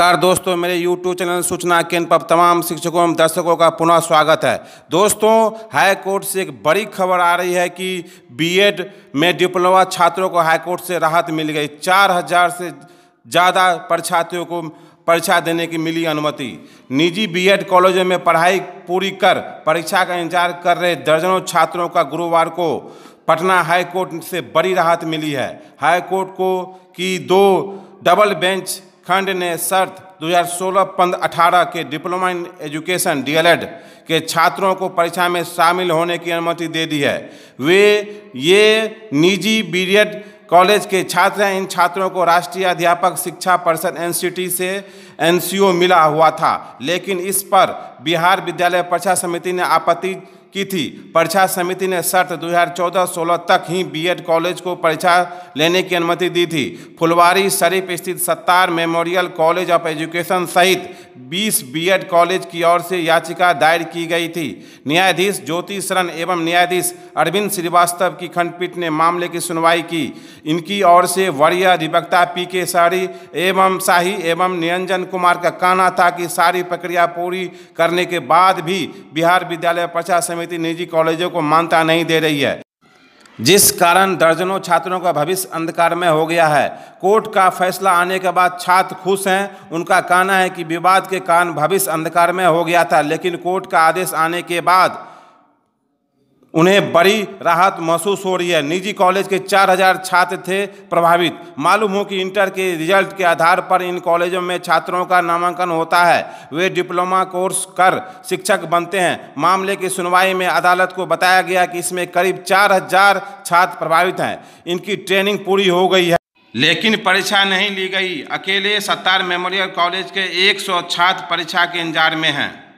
नमस्कार दोस्तों मेरे यूट्यूब चैनल सूचना केंद्र पर तमाम शिक्षकों एवं दर्शकों का पुनः स्वागत है दोस्तों हाई कोर्ट से एक बड़ी खबर आ रही है कि बीएड में डिप्लोमा छात्रों को हाई कोर्ट से राहत मिल गई चार हजार से ज़्यादा परीक्षार्थियों को परीक्षा देने की मिली अनुमति निजी बीएड कॉलेजों में पढ़ाई पूरी कर परीक्षा का इंतजार कर रहे दर्जनों छात्रों का गुरुवार को पटना हाई कोर्ट से बड़ी राहत मिली है हाईकोर्ट को कि दो डबल बेंच खंड ने शर्त 2016-15-18 के डिप्लोमा इन एजुकेशन डी के छात्रों को परीक्षा में शामिल होने की अनुमति दे दी है वे ये निजी बी कॉलेज के छात्र हैं इन छात्रों को राष्ट्रीय अध्यापक शिक्षा परिषद एनसीटी से एनसीओ मिला हुआ था लेकिन इस पर बिहार विद्यालय परीक्षा समिति ने आपत्ति की थी परीक्षा समिति ने शर्त 2014-16 तक ही बीएड कॉलेज को परीक्षा लेने की अनुमति दी थी फुलवारी शरीफ स्थित Sattar Memorial College of Education सहित 20 बीएड कॉलेज की ओर से याचिका दायर की गई थी न्यायाधीश ज्योति शरण एवं न्यायाधीश अरविंद श्रीवास्तव की खंडपीठ ने मामले की सुनवाई की इनकी ओर से वरीय अधिवक्ता पी के साड़ी एवं शाही एवं निरंजन कुमार का कहना था कि सारी प्रक्रिया पूरी करने के बाद भी बिहार विद्यालय परीक्षा समिति समिति निजी कॉलेजों को मानता नहीं दे रही है जिस कारण दर्जनों छात्रों का भविष्य अंधकार में हो गया है कोर्ट का फैसला आने के बाद छात्र खुश हैं उनका कहना है कि विवाद के कारण भविष्य अंधकार में हो गया था लेकिन कोर्ट का आदेश आने के बाद उन्हें बड़ी राहत महसूस हो रही है निजी कॉलेज के 4000 छात्र थे प्रभावित मालूम हो कि इंटर के रिजल्ट के आधार पर इन कॉलेजों में छात्रों का नामांकन होता है वे डिप्लोमा कोर्स कर शिक्षक बनते हैं मामले की सुनवाई में अदालत को बताया गया कि इसमें करीब 4000 छात्र प्रभावित हैं इनकी ट्रेनिंग पूरी हो गई है लेकिन परीक्षा नहीं ली गई अकेले सत्तार मेमोरियल कॉलेज के एक छात्र परीक्षा के इंतजार में हैं